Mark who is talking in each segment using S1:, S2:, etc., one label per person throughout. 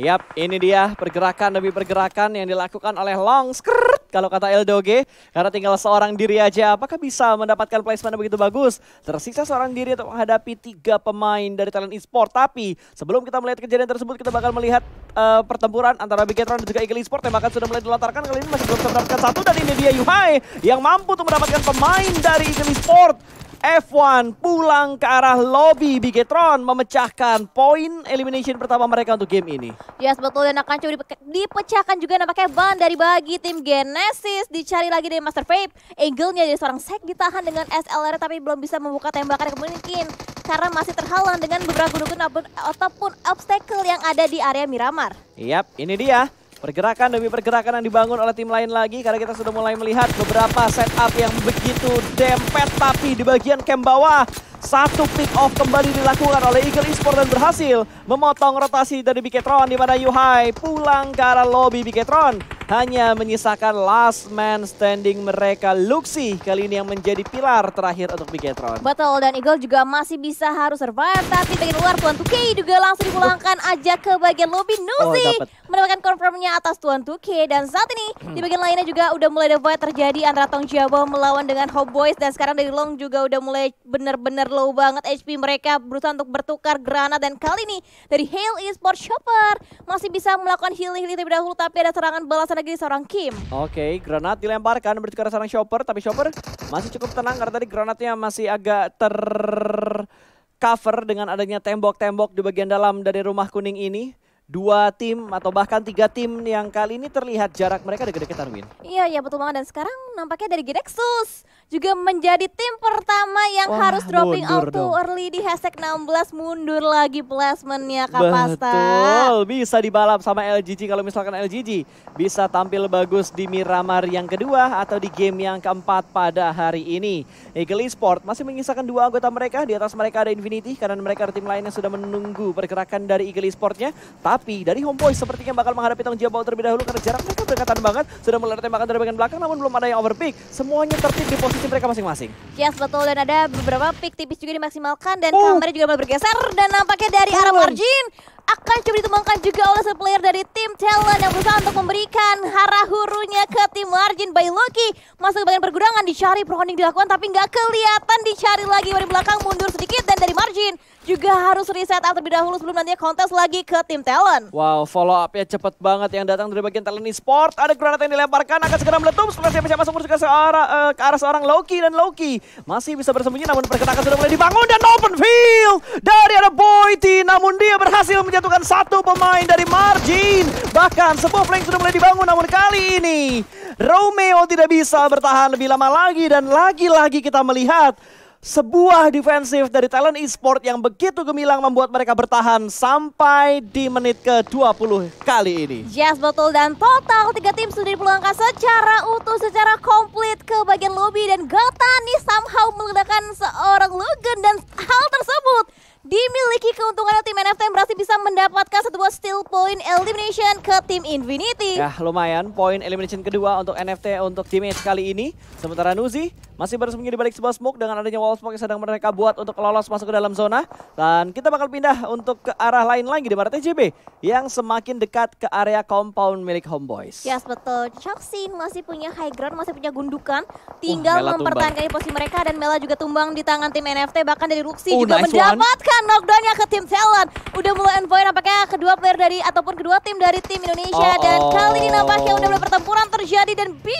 S1: Yap, ini dia pergerakan demi pergerakan yang dilakukan oleh Long Skrrt, kalau kata Eldoge. Karena tinggal seorang diri aja, apakah bisa mendapatkan placement yang begitu bagus? Tersisa seorang diri untuk menghadapi tiga pemain dari talent e-sport. Tapi sebelum kita melihat kejadian tersebut, kita bakal melihat uh, pertempuran antara Bigetron dan juga Eagle e-sport yang bahkan sudah mulai dilontarkan. Kali ini masih belum mendapatkan satu dan ini dia Yuhai yang mampu untuk mendapatkan pemain dari Eagle e-sport. F1 pulang ke arah lobby Bigetron memecahkan poin elimination pertama mereka untuk game ini.
S2: Ya yes, betul dan akan coba dipe dipecahkan juga nampaknya ban dari bagi tim Genesis. Dicari lagi dari Master Vape. Angle-nya dari seorang sek ditahan dengan SLR tapi belum bisa membuka tembakan yang mungkin karena masih terhalang dengan beberapa gunung-gunung ataupun obstacle yang ada di area
S1: Miramar. Yap, ini dia. Pergerakan demi pergerakan yang dibangun oleh tim lain lagi karena kita sudah mulai melihat beberapa setup yang begitu dempet tapi di bagian camp bawah satu pick off kembali dilakukan oleh Eagle Esports dan berhasil memotong rotasi dari Biketron di mana Yuhai pulang ke arah lobby Biketron. Hanya menyisakan last man standing mereka Luxi kali ini yang menjadi pilar terakhir untuk Biketron.
S2: Betul dan Eagle juga masih bisa harus survive tapi bagian luar Tuan tuke juga langsung dipulangkan aja ke bagian lobby Nuzi oh, mendapatkan confirmnya atas Tuan tuke dan saat ini di bagian lainnya juga udah mulai ada terjadi antara Tong Jabo melawan dengan Hobboys dan sekarang dari Long juga udah mulai benar-benar low banget HP mereka berusaha untuk bertukar granat dan kali ini dari Hail Esports Shopper masih bisa melakukan healing-healing terlebih dahulu tapi ada serangan balasan lagi seorang Kim.
S1: Oke, okay, granat dilemparkan bertukar seorang Shopper tapi Shopper masih cukup tenang karena tadi granatnya masih agak ter cover dengan adanya tembok-tembok di bagian dalam dari rumah kuning ini dua tim atau bahkan tiga tim yang kali ini terlihat jarak mereka dekat-dekatan Win.
S2: Iya, iya betul banget dan sekarang nampaknya dari Gidexus juga menjadi tim pertama yang Wah, harus dropping out too early di hashtag 16 mundur lagi placementnya Kak Betul, Pasta. Betul,
S1: bisa dibalap sama LGG kalau misalkan LGG bisa tampil bagus di Miramar yang kedua atau di game yang keempat pada hari ini. Eagle Sport masih menyisakan dua anggota mereka, di atas mereka ada Infinity karena mereka ada tim lain yang sudah menunggu pergerakan dari Eagle Sportnya. Tapi dari Homeboy sepertinya bakal menghadapi tanggung jawab terlebih dahulu karena jarak mereka berdekatan banget, sudah melihat tembakan dari bagian belakang namun belum ada yang overpick. Semuanya tertib di posisi tim mereka masing-masing.
S2: Yes, betul. Dan ada beberapa pick tipis juga dimaksimalkan. Dan oh. kamarnya juga mulai bergeser. Dan nampaknya dari arah margin akan coba ditemukan juga oleh player dari tim Talon yang berusaha untuk memberikan hara hurunya ke tim margin by Loki. Masuk ke bagian pergudangan, dicari prohoning dilakukan tapi nggak kelihatan dicari lagi dari belakang mundur sedikit dan dari margin juga harus reset terlebih dahulu sebelum nantinya kontes lagi ke tim talent.
S1: Wow, follow up-nya cepet banget yang datang dari bagian talent e-sport. Ada granat yang dilemparkan, akan segera meletup. Setelah siapa-siapa masuk ke, arah, eh, uh, ke arah seorang Loki dan Loki. Masih bisa bersembunyi namun perketakan sudah mulai dibangun dan open field dari ada Boyti. Namun dia berhasil menjatuhkan satu pemain dari margin. Bahkan sebuah flank sudah mulai dibangun namun kali ini Romeo tidak bisa bertahan lebih lama lagi dan lagi-lagi kita melihat sebuah defensif dari talent e yang begitu gemilang membuat mereka bertahan sampai di menit ke-20 kali ini.
S2: Yes, betul. Dan total tiga tim sudah dipulangkan secara utuh, secara komplit ke bagian lobby. Dan Gotani somehow meledakan seorang Lugan dan hal tersebut dimiliki keuntungan tim NFT yang berhasil bisa mendapatkan sebuah buah steal point elimination ke tim Infinity. Ya
S1: lumayan, poin elimination kedua untuk NFT untuk teammates kali ini. Sementara Nuzi masih bersembunyi di balik sebuah smoke dengan adanya wall smoke yang sedang mereka buat untuk lolos masuk ke dalam zona. Dan kita bakal pindah untuk ke arah lain lagi di barat TJB yang semakin dekat ke area compound milik Homeboys. Yes,
S2: betul. Choksi masih punya high ground, masih punya gundukan. Uh, Tinggal uh, mempertahankan posisi mereka dan Mela juga tumbang di tangan tim NFT. Bahkan dari Ruxi uh, oh, juga nice mendapatkan one. knockdownnya ke tim Talent. Udah mulai envoy. apakah kedua player dari ataupun kedua tim dari tim Indonesia. Oh, dan kali ini nampaknya udah mulai pertempuran terjadi dan Big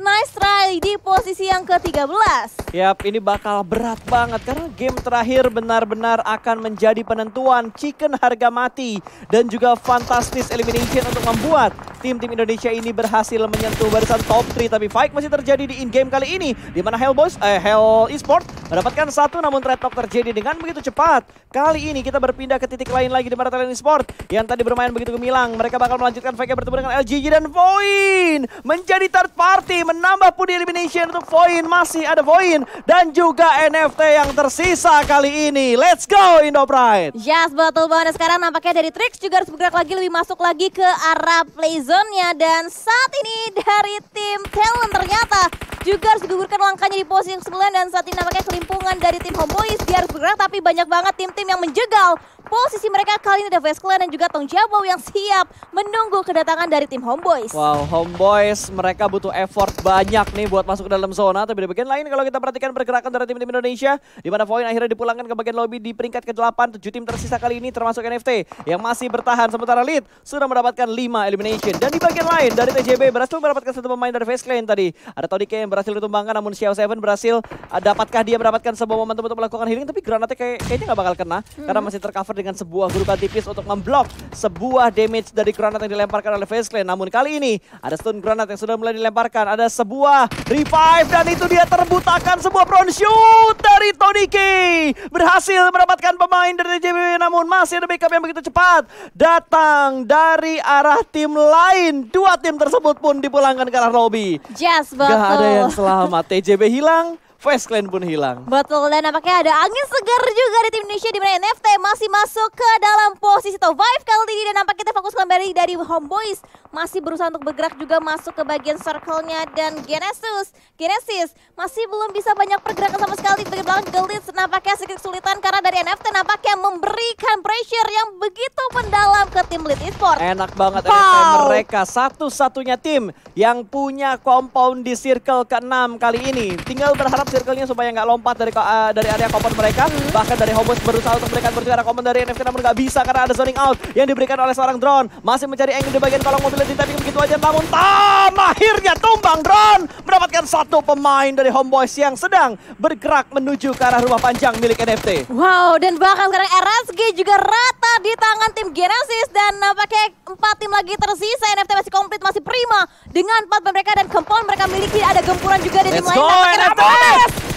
S2: Nice try di posisi yang ke-13.
S1: Yap, ini bakal berat banget karena game terakhir benar-benar akan menjadi penentuan chicken harga mati dan juga fantastis elimination untuk membuat tim-tim Indonesia ini berhasil menyentuh barisan top 3 tapi fight masih terjadi di in game kali ini di mana Hellboys eh Hell Esports Mendapatkan satu namun red talk terjadi dengan begitu cepat. Kali ini kita berpindah ke titik lain lagi di Talent Sport yang tadi bermain begitu gemilang. Mereka bakal melanjutkan fight bertemu dengan LGG dan Voin menjadi third party menambah pun elimination untuk Voin masih ada Voin dan juga NFT yang tersisa kali ini. Let's go Indo Pride.
S2: Yes, betul banget. Sekarang nampaknya dari Trix juga harus bergerak lagi lebih masuk lagi ke arah zone nya dan saat ini dari tim Talent ternyata juga harus digugurkan langkahnya di posisi yang 9 dan saat ini nampaknya kelimpungan dari tim Homeboys. Dia harus bergerak tapi banyak banget tim-tim yang menjegal posisi mereka. Kali ini ada Vesclan dan juga Tong Jabo yang siap menunggu kedatangan dari tim Homeboys. Wow,
S1: Homeboys mereka butuh effort banyak nih buat masuk ke dalam zona. Tapi di bagian lain kalau kita perhatikan pergerakan dari tim-tim Indonesia, di mana Voin akhirnya dipulangkan ke bagian lobby di peringkat ke-8. 7 tim tersisa kali ini termasuk NFT yang masih bertahan. Sementara Lead sudah mendapatkan 5 elimination. Dan di bagian lain dari TJB berhasil mendapatkan satu pemain dari Vesclan tadi. Ada Tony Kemp berhasil ditumbangkan namun Xiao Seven berhasil uh, dapatkah dia mendapatkan sebuah momentum untuk melakukan healing tapi granatnya kayak, kayaknya nggak bakal kena hmm. karena masih tercover dengan sebuah gurukan tipis untuk memblok sebuah damage dari granat yang dilemparkan oleh Face Clan. Namun kali ini ada stun granat yang sudah mulai dilemparkan, ada sebuah revive dan itu dia terbutakan sebuah brown shoot dari Tony K. Berhasil mendapatkan pemain dari JBL, namun masih ada backup yang begitu cepat datang dari arah tim lain. Dua tim tersebut pun dipulangkan ke arah lobby.
S2: Yes, Gak ada ya Clan
S1: selama TJB hilang, Fast Clan pun hilang.
S2: Betul, dan apakah ada angin segar juga di tim Indonesia di mana NF masih masuk ke dalam posisi top 5 kali ini dan nampak kita fokus kembali dari Homeboys masih berusaha untuk bergerak juga masuk ke bagian circle-nya dan Genesis Genesis masih belum bisa banyak pergerakan sama sekali di belakang Gelit nampaknya sedikit kesulitan karena dari NFT nampaknya memberikan pressure yang begitu mendalam ke tim Lead Esports enak
S1: banget wow. NFT mereka satu-satunya tim yang punya compound di circle ke-6 kali ini tinggal berharap circle-nya supaya nggak lompat dari uh, dari area compound mereka hmm. bahkan dari Homeboys berusaha untuk mereka berjuara secara komen dari NFT namun nggak bisa karena ada zoning out yang diberikan oleh seorang drone. Masih mencari angle di bagian kolong mobil di tapping begitu aja namun tam akhirnya tumbang drone mendapatkan satu pemain dari Homeboys yang sedang bergerak menuju ke arah rumah panjang milik NFT.
S2: Wow dan bahkan sekarang RSG juga rata di tangan tim Genesis dan nampaknya uh, empat tim lagi tersisa NFT masih komplit masih prima dengan empat mereka dan kempoan mereka miliki ada gempuran juga dari tim lain. Nah,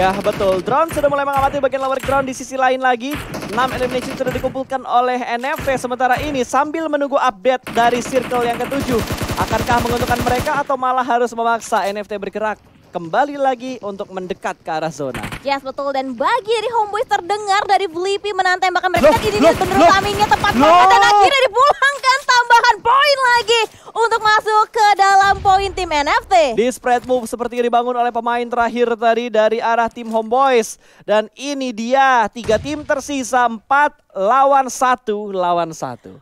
S1: Ya betul, drone sudah mulai mengamati bagian lower ground di sisi lain lagi. 6 elimination sudah dikumpulkan oleh NFT. sementara ini sambil menunggu update dari circle yang ketujuh. Akankah menguntungkan mereka atau malah harus memaksa NFT bergerak? kembali lagi untuk mendekat ke arah zona. Yes, betul. Dan bagi
S2: dari Homeboys terdengar dari Blippi menantai bahkan mereka loh, ini loh, bener aminnya tepat banget dan akhirnya dipulang poin lagi untuk masuk ke dalam poin tim NFT. Di
S1: spread move seperti yang dibangun oleh pemain terakhir tadi dari arah tim Homeboys. Dan ini dia, tiga tim tersisa empat lawan satu lawan satu.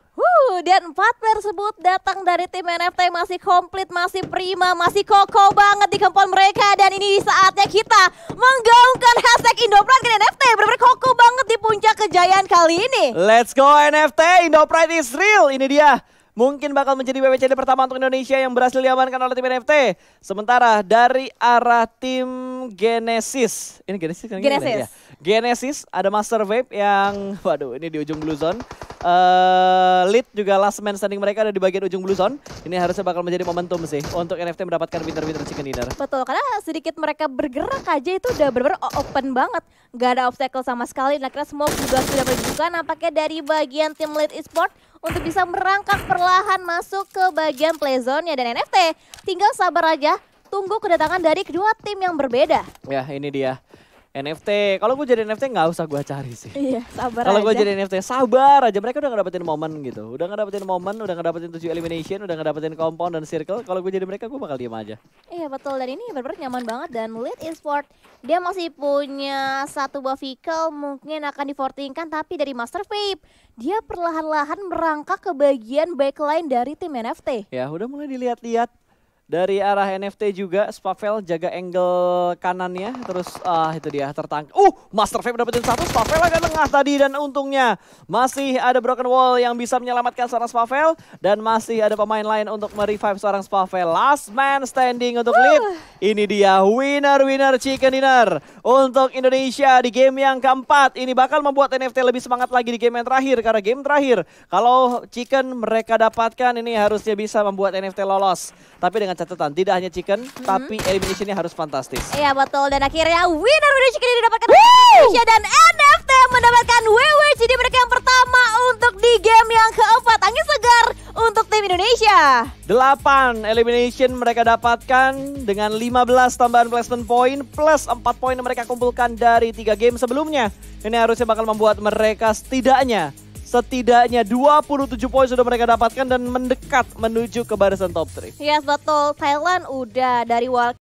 S2: dan empat tersebut datang dari tim NFT masih komplit, masih prima, masih kokoh banget di kempan mereka. Dan ini saatnya kita menggaungkan hashtag Indopride ke NFT. Bener, bener kokoh banget di puncak kejayaan kali ini.
S1: Let's go NFT, Indopride is real. Ini dia mungkin bakal menjadi WWCD pertama untuk Indonesia yang berhasil diamankan oleh tim NFT. Sementara dari arah tim Genesis, ini Genesis kan? Genesis. Ya? Genesis ada Master Vape yang, waduh ini di ujung Blue Zone. Uh, lead juga last man standing mereka ada di bagian ujung Blue Zone. Ini harusnya bakal menjadi momentum sih untuk NFT mendapatkan winner-winner chicken dinner.
S2: Betul, karena sedikit mereka bergerak aja itu udah bener open banget. Gak ada obstacle sama sekali. Nah, karena semua juga sudah menunjukkan nampaknya dari bagian tim lead esports untuk bisa merangkak perlahan masuk ke bagian playzone-nya dan NFT. Tinggal sabar aja, tunggu kedatangan dari kedua tim yang berbeda.
S1: Ya, ini dia. NFT. Kalau gue jadi NFT nggak usah gue cari sih.
S2: Iya, sabar aja. Kalau gue jadi
S1: NFT, sabar aja. Mereka udah ngedapetin momen gitu. Udah ngedapetin momen, udah ngedapetin tujuh elimination, udah ngedapetin compound dan circle. Kalau gue jadi mereka, gue bakal diem aja.
S2: Iya, betul. Dan ini benar-benar nyaman banget. Dan lead eSport, dia masih punya satu buah vehicle mungkin akan difortingkan. Tapi dari Master Vape, dia perlahan-lahan merangkak ke bagian backline dari tim NFT.
S1: Ya, udah mulai dilihat-lihat dari arah NFT juga, Spavel jaga angle kanannya, terus ah itu dia tertangkap. Uh, Master Fave dapetin satu, Spavel agak tengah tadi dan untungnya masih ada Broken Wall yang bisa menyelamatkan seorang Spavel dan masih ada pemain lain untuk merevive seorang Spavel. Last man standing untuk lead. Ini dia winner-winner chicken dinner untuk Indonesia di game yang keempat. Ini bakal membuat NFT lebih semangat lagi di game yang terakhir karena game terakhir kalau chicken mereka dapatkan ini harusnya bisa membuat NFT lolos. Tapi dengan catatan tidak hanya chicken, mm -hmm. tapi eliminationnya harus fantastis.
S2: Iya betul, dan akhirnya winner winner chicken ini didapatkan Indonesia dan NFT mendapatkan jadi mereka yang pertama untuk di game yang keempat. Angin segar untuk tim Indonesia.
S1: Delapan elimination mereka dapatkan dengan 15 tambahan placement point plus 4 poin yang mereka kumpulkan dari tiga game sebelumnya. Ini harusnya bakal membuat mereka setidaknya setidaknya 27 poin sudah mereka dapatkan dan mendekat menuju ke barisan top 3. Yes,
S2: iya, betul. Thailand udah dari wild